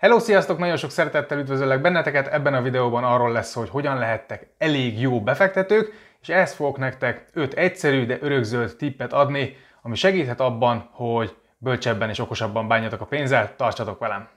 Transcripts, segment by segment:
Hello, sziasztok! Nagyon sok szeretettel üdvözöllek benneteket. Ebben a videóban arról lesz, hogy hogyan lehettek elég jó befektetők, és ezt fogok nektek 5 egyszerű, de örökzöld tippet adni, ami segíthet abban, hogy bölcsebben és okosabban bánjatok a pénzzel. Tartsatok velem!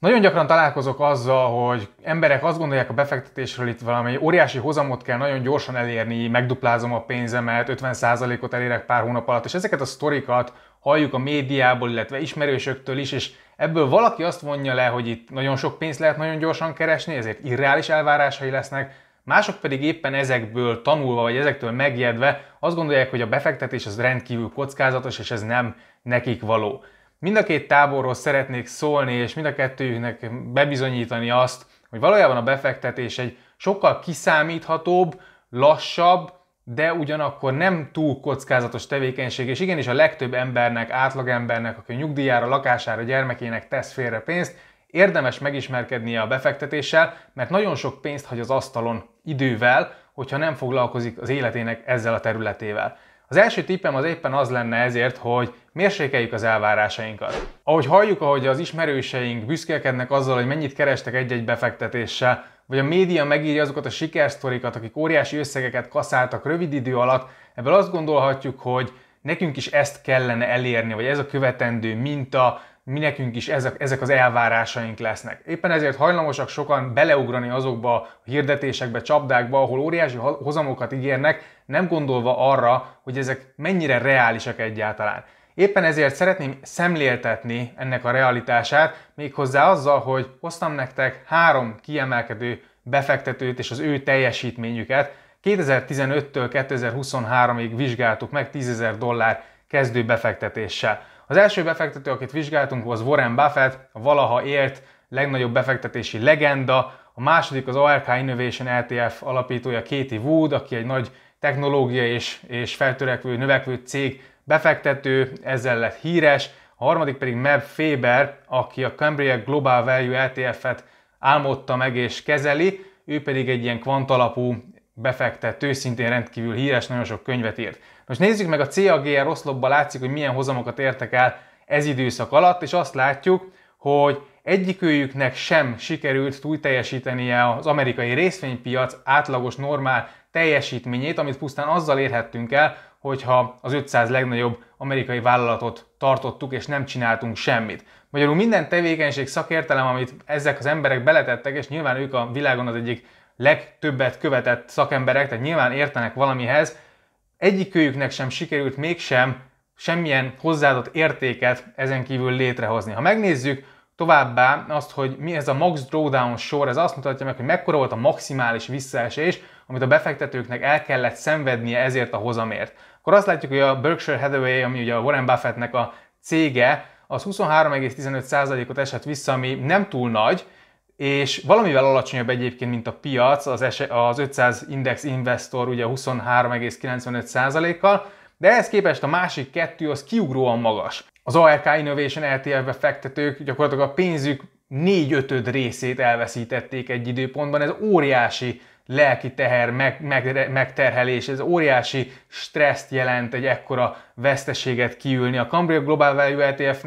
Nagyon gyakran találkozok azzal, hogy emberek azt gondolják a befektetésről, itt valami óriási hozamot kell nagyon gyorsan elérni, megduplázom a pénzemet, 50%-ot elérek pár hónap alatt, és ezeket a sztorikat halljuk a médiából, illetve ismerősöktől is, és ebből valaki azt vonja le, hogy itt nagyon sok pénzt lehet nagyon gyorsan keresni, ezért irreális elvárásai lesznek, mások pedig éppen ezekből tanulva, vagy ezektől megjedve azt gondolják, hogy a befektetés az rendkívül kockázatos, és ez nem nekik való. Mind a két táborról szeretnék szólni, és mind a kettőjüknek bebizonyítani azt, hogy valójában a befektetés egy sokkal kiszámíthatóbb, lassabb, de ugyanakkor nem túl kockázatos tevékenység, és igenis a legtöbb embernek, átlagembernek, aki nyugdíjára, lakására, gyermekének tesz félre pénzt, érdemes megismerkednie a befektetéssel, mert nagyon sok pénzt hagy az asztalon idővel, hogyha nem foglalkozik az életének ezzel a területével. Az első tippem az éppen az lenne ezért, hogy mérsékeljük az elvárásainkat. Ahogy halljuk, ahogy az ismerőseink büszkélkednek azzal, hogy mennyit kerestek egy-egy befektetéssel, vagy a média megírja azokat a sikersztorikat, akik óriási összegeket kaszáltak rövid idő alatt, ebből azt gondolhatjuk, hogy nekünk is ezt kellene elérni, vagy ez a követendő minta, mi nekünk is ezek, ezek az elvárásaink lesznek. Éppen ezért hajlamosak sokan beleugrani azokba a hirdetésekbe, csapdákba, ahol óriási hozamokat ígérnek, nem gondolva arra, hogy ezek mennyire reálisak egyáltalán. Éppen ezért szeretném szemléltetni ennek a realitását, méghozzá azzal, hogy hoztam nektek három kiemelkedő befektetőt és az ő teljesítményüket. 2015-től 2023-ig vizsgáltuk meg 10.000 dollár kezdő befektetéssel. Az első befektető, akit vizsgáltunk, az Warren Buffett, a valaha élt legnagyobb befektetési legenda, a második az ARK Innovation ETF alapítója Katie Wood, aki egy nagy technológia és, és feltörekvő, növekvő cég befektető, ezzel lett híres, a harmadik pedig Meb Faber, aki a Cambria Global Value ETF-et álmodta meg és kezeli, ő pedig egy ilyen kvantalapú befektető, szintén rendkívül híres, nagyon sok könyvet írt. Most nézzük meg a CAGR oszlopban látszik, hogy milyen hozamokat értek el ez időszak alatt, és azt látjuk, hogy egyikőjüknek sem sikerült túl teljesítenie az amerikai részvénypiac átlagos normál teljesítményét, amit pusztán azzal érhettünk el, hogyha az 500 legnagyobb amerikai vállalatot tartottuk, és nem csináltunk semmit. Magyarul minden tevékenység, szakértelem, amit ezek az emberek beletettek, és nyilván ők a világon az egyik legtöbbet követett szakemberek, tehát nyilván értenek valamihez, egyikőjüknek sem sikerült mégsem semmilyen hozzáadott értéket ezen kívül létrehozni. Ha megnézzük továbbá azt, hogy mi ez a max drawdown sor, ez azt mutatja meg, hogy mekkora volt a maximális visszaesés, amit a befektetőknek el kellett szenvednie ezért a hozamért. Akkor azt látjuk, hogy a Berkshire Hathaway, ami ugye a Warren Buffettnek a cége, az 23,15%-ot esett vissza, ami nem túl nagy, és valamivel alacsonyabb egyébként, mint a piac, az, es- az 500 Index Investor ugye 23,95%-kal, de ehhez képest a másik kettő az kiugróan magas. Az ARK Innovation LTF-be befektetők gyakorlatilag a pénzük 4/5 részét elveszítették egy időpontban, ez óriási lelki teher, meg, meg, megterhelés, ez óriási stresszt jelent egy ekkora veszteséget kiülni. A Cambria Global Value ETF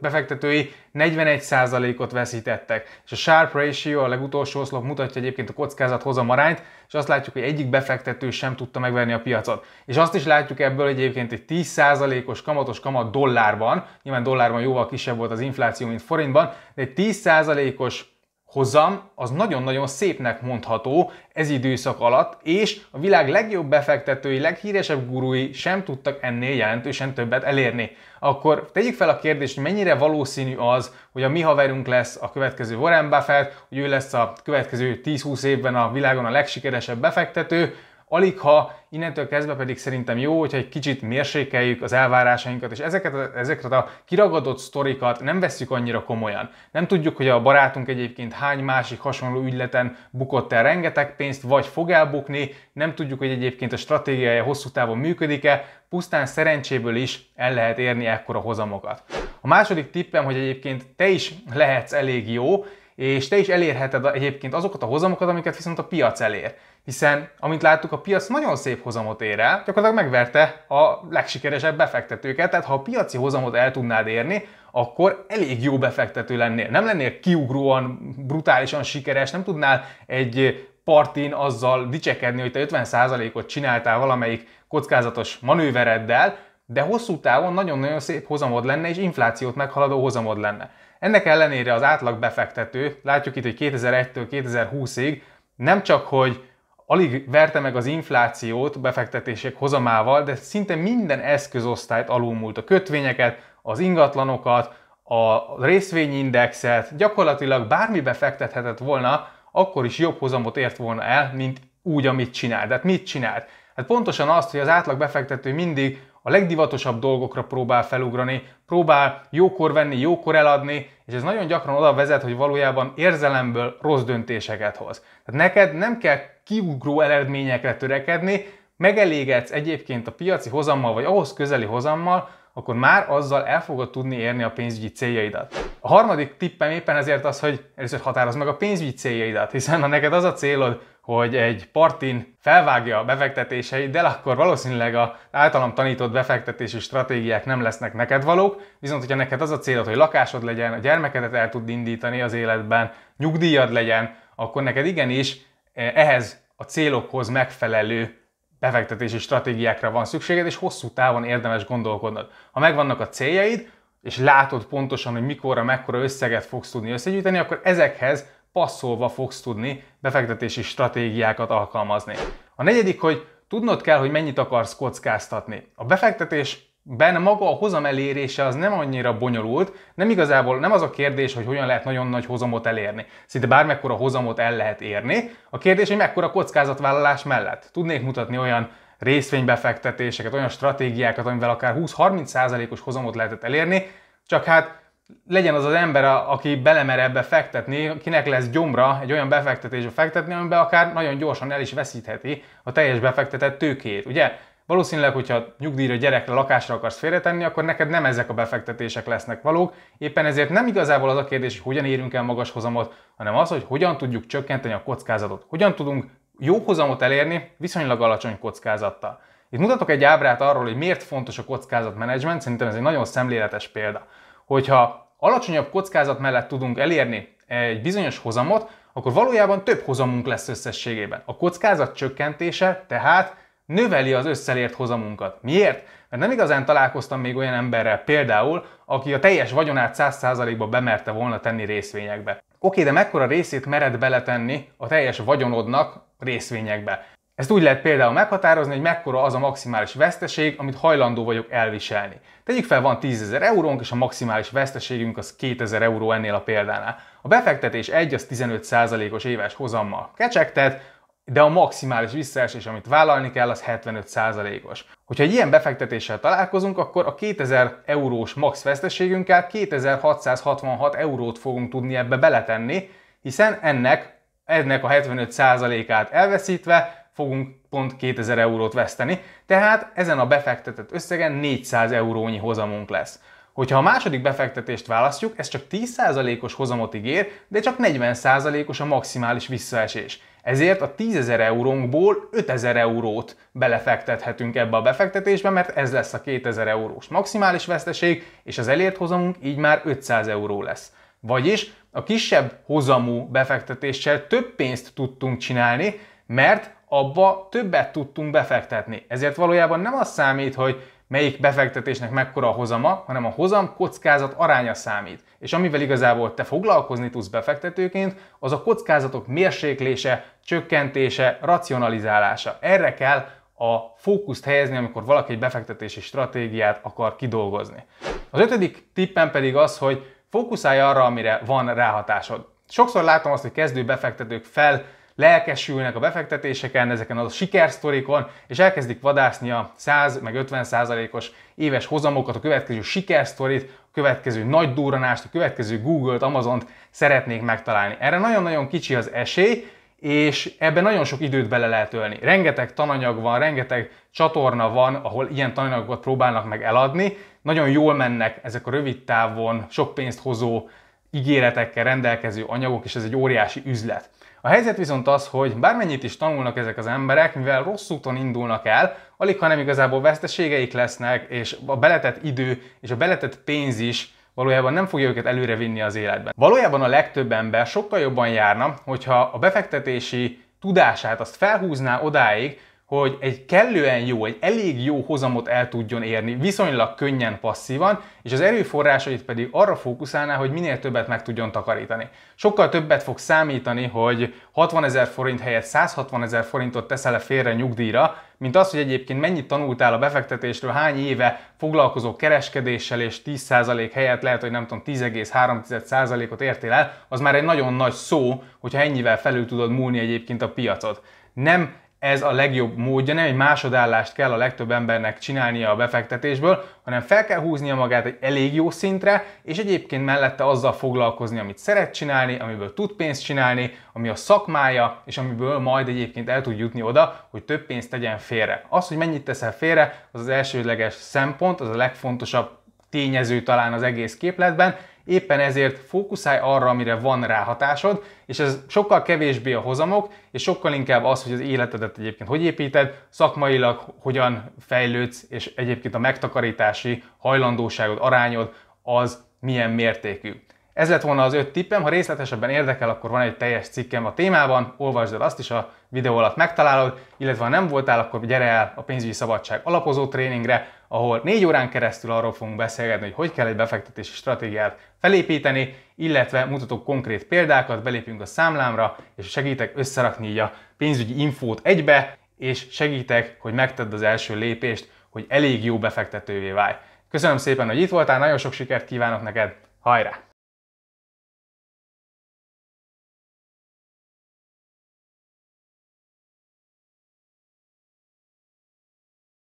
befektetői 41%-ot veszítettek, és a Sharp Ratio, a legutolsó oszlop mutatja egyébként a kockázat hozamarányt, és azt látjuk, hogy egyik befektető sem tudta megverni a piacot. És azt is látjuk ebből egyébként egy 10%-os kamatos kamat dollárban, nyilván dollárban jóval kisebb volt az infláció, mint forintban, de egy 10%-os hozam az nagyon-nagyon szépnek mondható ez időszak alatt, és a világ legjobb befektetői, leghíresebb gurui sem tudtak ennél jelentősen többet elérni. Akkor tegyük fel a kérdést, hogy mennyire valószínű az, hogy a mi haverunk lesz a következő Warren Buffett, hogy ő lesz a következő 10-20 évben a világon a legsikeresebb befektető, alig ha innentől kezdve pedig szerintem jó, hogyha egy kicsit mérsékeljük az elvárásainkat, és ezeket a, ezeket a kiragadott sztorikat nem vesszük annyira komolyan. Nem tudjuk, hogy a barátunk egyébként hány másik hasonló ügyleten bukott el rengeteg pénzt, vagy fog elbukni, nem tudjuk, hogy egyébként a stratégiája hosszú távon működik-e, pusztán szerencséből is el lehet érni ekkora hozamokat. A második tippem, hogy egyébként te is lehetsz elég jó, és te is elérheted egyébként azokat a hozamokat, amiket viszont a piac elér. Hiszen, amint láttuk, a piac nagyon szép hozamot ér el, gyakorlatilag megverte a legsikeresebb befektetőket, tehát ha a piaci hozamot el tudnád érni, akkor elég jó befektető lennél. Nem lennél kiugróan, brutálisan sikeres, nem tudnál egy partin azzal dicsekedni, hogy te 50%-ot csináltál valamelyik kockázatos manővereddel, de hosszú távon nagyon-nagyon szép hozamod lenne, és inflációt meghaladó hozamod lenne. Ennek ellenére az átlag befektető, látjuk itt, hogy 2001-től 2020-ig nem csak, hogy alig verte meg az inflációt befektetések hozamával, de szinte minden eszközosztályt alulmúlt a kötvényeket, az ingatlanokat, a részvényindexet, gyakorlatilag bármi befektethetett volna, akkor is jobb hozamot ért volna el, mint úgy, amit csinált. Tehát mit csinált? Hát pontosan azt, hogy az átlag befektető mindig a legdivatosabb dolgokra próbál felugrani, próbál jókor venni, jókor eladni, és ez nagyon gyakran oda vezet, hogy valójában érzelemből rossz döntéseket hoz. Tehát neked nem kell kiugró eredményekre törekedni, megelégedsz egyébként a piaci hozammal, vagy ahhoz közeli hozammal, akkor már azzal el fogod tudni érni a pénzügyi céljaidat. A harmadik tippem éppen ezért az, hogy először határozd meg a pénzügyi céljaidat, hiszen ha neked az a célod, hogy egy partin felvágja a befektetéseit, de akkor valószínűleg a általam tanított befektetési stratégiák nem lesznek neked valók, viszont hogyha neked az a célod, hogy lakásod legyen, a gyermekedet el tud indítani az életben, nyugdíjad legyen, akkor neked igenis e, ehhez a célokhoz megfelelő befektetési stratégiákra van szükséged, és hosszú távon érdemes gondolkodnod. Ha megvannak a céljaid, és látod pontosan, hogy mikorra, mekkora összeget fogsz tudni összegyűjteni, akkor ezekhez passzolva fogsz tudni befektetési stratégiákat alkalmazni. A negyedik, hogy tudnod kell, hogy mennyit akarsz kockáztatni. A befektetés Ben maga a hozam elérése az nem annyira bonyolult, nem igazából nem az a kérdés, hogy hogyan lehet nagyon nagy hozamot elérni. Szinte bármekkora hozamot el lehet érni. A kérdés, hogy mekkora kockázatvállalás mellett. Tudnék mutatni olyan részvénybefektetéseket, olyan stratégiákat, amivel akár 20-30%-os hozamot lehetett elérni, csak hát legyen az az ember, aki belemer ebbe fektetni, kinek lesz gyomra egy olyan befektetésbe fektetni, amiben akár nagyon gyorsan el is veszítheti a teljes befektetett tőkét. Ugye Valószínűleg, hogyha nyugdíjra, gyerekre, lakásra akarsz félretenni, akkor neked nem ezek a befektetések lesznek valók. Éppen ezért nem igazából az a kérdés, hogy hogyan érünk el magas hozamot, hanem az, hogy hogyan tudjuk csökkenteni a kockázatot. Hogyan tudunk jó hozamot elérni viszonylag alacsony kockázattal. Itt mutatok egy ábrát arról, hogy miért fontos a kockázatmenedzsment, szerintem ez egy nagyon szemléletes példa hogyha alacsonyabb kockázat mellett tudunk elérni egy bizonyos hozamot, akkor valójában több hozamunk lesz összességében. A kockázat csökkentése tehát növeli az összelért hozamunkat. Miért? Mert nem igazán találkoztam még olyan emberrel például, aki a teljes vagyonát 100%-ba bemerte volna tenni részvényekbe. Oké, de mekkora részét mered beletenni a teljes vagyonodnak részvényekbe? Ezt úgy lehet például meghatározni, hogy mekkora az a maximális veszteség, amit hajlandó vagyok elviselni. Tegyük fel, van 10.000 eurónk, és a maximális veszteségünk az 2000 euró ennél a példánál. A befektetés 1 az 15%-os éves hozammal kecsegtet, de a maximális visszaesés, amit vállalni kell, az 75%-os. Hogyha egy ilyen befektetéssel találkozunk, akkor a 2000 eurós max veszteségünkkel 2666 eurót fogunk tudni ebbe beletenni, hiszen ennek ennek a 75%-át elveszítve fogunk pont 2000 eurót veszteni, tehát ezen a befektetett összegen 400 eurónyi hozamunk lesz. Hogyha a második befektetést választjuk, ez csak 10%-os hozamot ígér, de csak 40%-os a maximális visszaesés. Ezért a 10.000 eurónkból 5.000 eurót belefektethetünk ebbe a befektetésbe, mert ez lesz a 2.000 eurós maximális veszteség, és az elért hozamunk így már 500 euró lesz. Vagyis a kisebb hozamú befektetéssel több pénzt tudtunk csinálni, mert abba többet tudtunk befektetni. Ezért valójában nem az számít, hogy melyik befektetésnek mekkora a hozama, hanem a hozam kockázat aránya számít. És amivel igazából te foglalkozni tudsz befektetőként, az a kockázatok mérséklése, csökkentése, racionalizálása. Erre kell a fókuszt helyezni, amikor valaki egy befektetési stratégiát akar kidolgozni. Az ötödik tippem pedig az, hogy fókuszálj arra, amire van ráhatásod. Sokszor látom azt, hogy kezdő befektetők fel lelkesülnek a befektetéseken, ezeken a sikersztorikon, és elkezdik vadászni a 100 meg 50 százalékos éves hozamokat, a következő sikersztorit, a következő nagy durranást, a következő Google-t, Amazon-t szeretnék megtalálni. Erre nagyon-nagyon kicsi az esély, és ebben nagyon sok időt bele lehet ölni. Rengeteg tananyag van, rengeteg csatorna van, ahol ilyen tananyagokat próbálnak meg eladni. Nagyon jól mennek ezek a rövid távon sok pénzt hozó ígéretekkel rendelkező anyagok, és ez egy óriási üzlet. A helyzet viszont az, hogy bármennyit is tanulnak ezek az emberek, mivel rossz úton indulnak el, alig hanem igazából veszteségeik lesznek, és a beletett idő és a beletett pénz is valójában nem fogja őket előrevinni az életben. Valójában a legtöbb ember sokkal jobban járna, hogyha a befektetési tudását azt felhúzná odáig, hogy egy kellően jó, egy elég jó hozamot el tudjon érni, viszonylag könnyen passzívan, és az erőforrásait pedig arra fókuszálná, hogy minél többet meg tudjon takarítani. Sokkal többet fog számítani, hogy 60 ezer forint helyett 160 ezer forintot teszel le félre nyugdíjra, mint az, hogy egyébként mennyit tanultál a befektetésről, hány éve foglalkozó kereskedéssel, és 10% helyett lehet, hogy nem tudom, 10,3%-ot értél el, az már egy nagyon nagy szó, hogyha ennyivel felül tudod múlni egyébként a piacot. Nem ez a legjobb módja, nem egy másodállást kell a legtöbb embernek csinálnia a befektetésből, hanem fel kell húznia magát egy elég jó szintre, és egyébként mellette azzal foglalkozni, amit szeret csinálni, amiből tud pénzt csinálni, ami a szakmája, és amiből majd egyébként el tud jutni oda, hogy több pénzt tegyen félre. Az, hogy mennyit teszel félre, az az elsődleges szempont, az a legfontosabb tényező talán az egész képletben, Éppen ezért fókuszálj arra, amire van ráhatásod, és ez sokkal kevésbé a hozamok, és sokkal inkább az, hogy az életedet egyébként hogy építed, szakmailag hogyan fejlődsz, és egyébként a megtakarítási hajlandóságod, arányod az milyen mértékű. Ez lett volna az öt tippem, ha részletesebben érdekel, akkor van egy teljes cikkem a témában, olvasd el azt is, a videó alatt megtalálod, illetve ha nem voltál, akkor gyere el a pénzügyi szabadság alapozó tréningre, ahol négy órán keresztül arról fogunk beszélgetni, hogy hogy kell egy befektetési stratégiát felépíteni, illetve mutatok konkrét példákat, belépünk a számlámra, és segítek összerakni a pénzügyi infót egybe, és segítek, hogy megtedd az első lépést, hogy elég jó befektetővé válj. Köszönöm szépen, hogy itt voltál, nagyon sok sikert kívánok neked, hajrá!